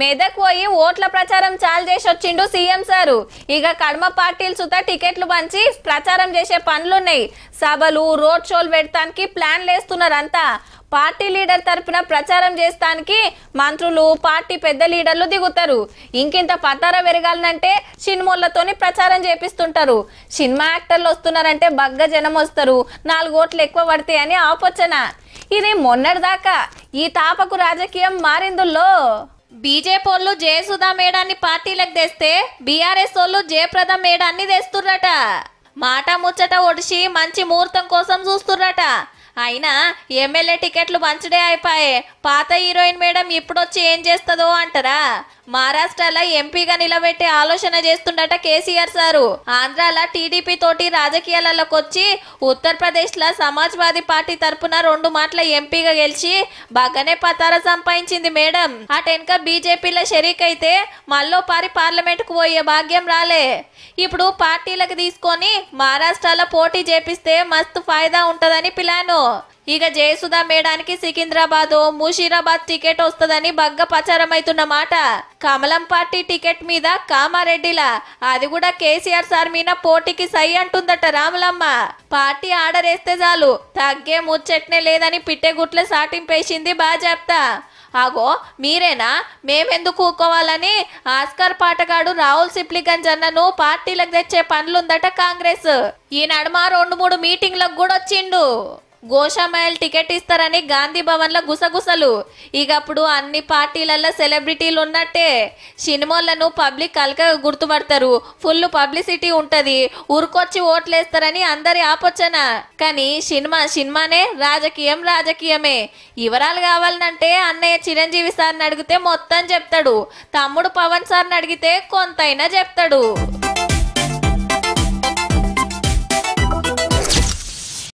మెదక్ పోయి ఓట్ల ప్రచారం చాలు చేసి వచ్చిండు సీఎం సారు ఇక కడమ పార్టీలు సుత టికెట్లు పంచి ప్రచారం చేసే పనులున్నాయి సభలు రోడ్ షోలు పెడతానికి ప్లాన్లు వేస్తున్నారంతా పార్టీ లీడర్ తరఫున ప్రచారం చేస్తానికి మంత్రులు పార్టీ పెద్ద లీడర్లు దిగుతారు ఇంకింత పతార పెరగాలనంటే సినిమాలతోని ప్రచారం చేపిస్తుంటారు సినిమా యాక్టర్లు వస్తున్నారంటే బగ్గ జనం వస్తారు నాలుగు ఓట్లు ఎక్కువ పడతాయి అని ఆపొచ్చనా ఇది మొన్నటిదాకా ఈ తాపకు రాజకీయం మారిందుల్లో బీజేపీ వాళ్ళు జయసుధా మేడాన్ని పార్టీలకు తెస్తే బీఆర్ఎస్ వాళ్ళు జయప్రద మేడాన్ని తెస్తుర్రట మాట ముచ్చట ఒడిసి మంచి ముహూర్తం కోసం చూస్తుర్రట అయినా ఎమ్మెల్యే టికెట్లు మంచిడే అయిపోయాయి పాత హీరోయిన్ మేడం ఇప్పుడొచ్చి ఏం చేస్తుందో అంటారా మహారాష్ట్రలో ఎంపీగా నిలబెట్టే ఆలోచన చేస్తుండట కేసీఆర్ సారు ఆంధ్రాల టీడీపీ తోటి రాజకీయాలలోకి వచ్చి ఉత్తరప్రదేశ్లో సమాజ్వాదీ పార్టీ తరపున రెండు మాటల ఎంపీగా గెలిచి బాగానే పతార సంపాదించింది మేడం అటెనక బీజేపీలో షరీక్ అయితే మళ్ళో పారి పార్లమెంట్కు పోయే భాగ్యం రాలే ఇప్పుడు పార్టీలకు తీసుకొని మహారాష్ట్రలో పోటీ చేపిస్తే మస్తు ఫాయిదా ఉంటుందని పిలాను ఇక జయసుధ మేడానికి సికింద్రాబాద్ ముషీరాబాద్ టికెట్ వస్తుందని బగ్గ ప్రచారం అవుతున్న మాట కమలం పార్టీ టికెట్ మీద కామారెడ్డిల అది కూడా కేసీఆర్ సార్ మీద పోటీకి సై అంటుందట రాములమ్మ పార్టీ ఆర్డర్ వేస్తే చాలు తగ్గే ముచ్చట్నే లేదని పిట్టెగుట్ల సాటింపేసింది బాజాప్తా ఆగో మీరేనా మేమెందుకు ఊకోవాలని ఆస్కార్ పాటగాడు రాహుల్ సిప్లిగంజ్ అన్నను పార్టీలకు తెచ్చే పనులుందట కాంగ్రెస్ ఈ నడుమ రెండు మూడు మీటింగ్లకు కూడా వచ్చిండు గోషామయల్ టికెట్ ఇస్తారని గాంధీ భవన్లో గుసగుసలు ఇక అప్పుడు అన్ని పార్టీలలో సెలబ్రిటీలు ఉన్నట్టే సినిమాలను పబ్లిక్ కలక గుర్తుపడతారు ఫుల్ పబ్లిసిటీ ఉంటుంది ఊరుకొచ్చి ఓట్లేస్తారని అందరి ఆపొచ్చన కానీ సినిమా సినిమానే రాజకీయం రాజకీయమే వివరాలు కావాలంటే అన్నయ్య చిరంజీవి సార్ని అడిగితే మొత్తం చెప్తాడు తమ్ముడు పవన్ సార్ని అడిగితే కొంతైనా చెప్తాడు